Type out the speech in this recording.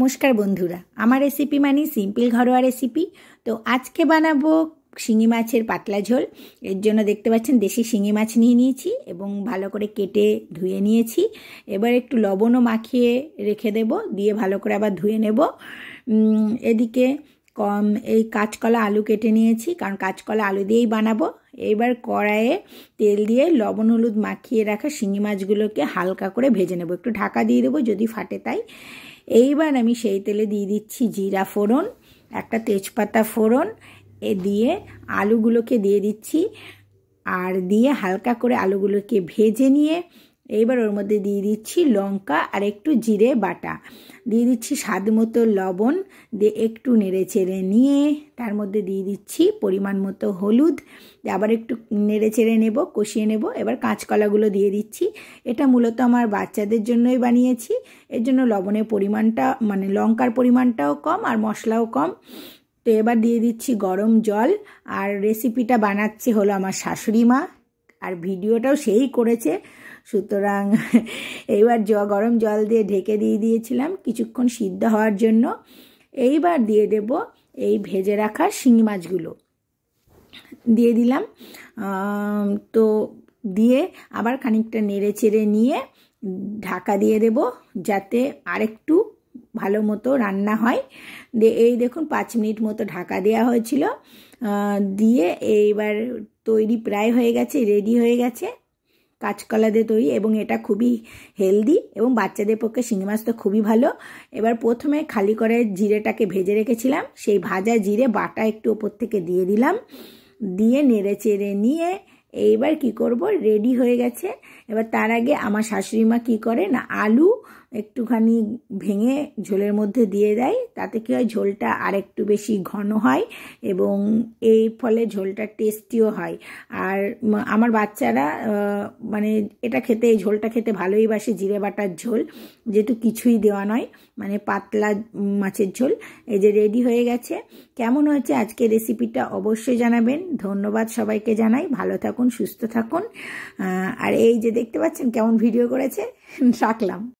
নমস্কার বন্ধুরা আমার রেসিপি মানে সিম্পল ঘরোয়া রেসিপি তো আজকে বানাবো শিঙি মাছের পাতলা ঝোল এর জন্য দেখতে পাচ্ছেন দেশি শিঙি মাছ নিয়ে নিয়েছি এবং ভালো করে কেটে ধুয়ে নিয়েছি এবার একটু লবণও মাখিয়ে রেখে দেব দিয়ে ভালো করে আবার ধুয়ে নেব এদিকে কম এই কাঁচকলা আলু কেটে নিয়েছি কারণ কাঁচকলা আলু দিয়েই বানাবো এবার কড়াইয়ে তেল দিয়ে লবণ হলুদ মাখিয়ে রাখা শিঙি মাছগুলোকে হালকা করে ভেজে নেব একটু ঢাকা দিয়ে দেবো যদি ফাটে তাই এইবার আমি সেই তেলে দিয়ে দিচ্ছি জিরা ফোড়ন একটা তেজপাতা ফোড়ন এ দিয়ে আলুগুলোকে দিয়ে দিচ্ছি আর দিয়ে হালকা করে আলুগুলোকে ভেজে নিয়ে এইবার ওর মধ্যে দিয়ে দিচ্ছি লঙ্কা আর একটু জিরে বাটা দিয়ে দিচ্ছি স্বাদ মতো লবণ দিয়ে একটু নেড়ে চেড়ে নিয়ে তার মধ্যে দিয়ে দিচ্ছি পরিমাণ মতো হলুদ আবার একটু নেড়ে চেড়ে নেব কষিয়ে নেব এবার কাঁচকলাগুলো দিয়ে দিচ্ছি এটা মূলত আমার বাচ্চাদের জন্যই বানিয়েছি এর জন্য লবণের পরিমাণটা মানে লঙ্কার পরিমাণটাও কম আর মশলাও কম তো এবার দিয়ে দিচ্ছি গরম জল আর রেসিপিটা বানাচ্ছে হলো আমার শাশুড়ি মা আর ভিডিওটাও সেই করেছে সুতরাং এইবার জ গরম জল দিয়ে ঢেকে দিয়ে দিয়েছিলাম কিছুক্ষণ সিদ্ধ হওয়ার জন্য এইবার দিয়ে দেব এই ভেজে রাখা শিঙি মাছগুলো দিয়ে দিলাম তো দিয়ে আবার খানিকটা নেড়ে চেড়ে নিয়ে ঢাকা দিয়ে দেব যাতে আরেকটু ভালো মতো রান্না হয় দিয়ে এই দেখুন পাঁচ মিনিট মতো ঢাকা দেওয়া হয়েছিল দিয়ে এইবার তৈরি প্রায় হয়ে গেছে রেডি হয়ে গেছে কাঁচকলা দিয়ে তৈরি এবং এটা খুবই হেলদি এবং বাচ্চাদের পক্ষে শিঙি মাছ তো খুবই ভালো এবার প্রথমে খালি করে জিরেটাকে ভেজে রেখেছিলাম সেই ভাজা জিরে বাটা একটু ওপর থেকে দিয়ে দিলাম দিয়ে নেড়ে চেড়ে নিয়ে এইবার কি করব রেডি হয়ে গেছে এবার তার আগে আমার শাশুড়ি মা কী করে না আলু একটুখানি ভেঙে ঝোলের মধ্যে দিয়ে দেয় তাতে কী হয় ঝোলটা আর একটু বেশি ঘন হয় এবং এই ফলে ঝোলটা টেস্টিও হয় আর আমার বাচ্চারা মানে এটা খেতে এই ঝোলটা খেতে ভালোই বাসে জিরে বাটার ঝোল যেহেতু কিছুই দেওয়া নয় মানে পাতলা মাছের ঝোল এই যে রেডি হয়ে গেছে কেমন হয়েছে আজকে রেসিপিটা অবশ্যই জানাবেন ধন্যবাদ সবাইকে জানাই ভালো থাকুন সুস্থ থাকুন আর এই যে দেখতে পাচ্ছেন কেমন ভিডিও করেছে রাখলাম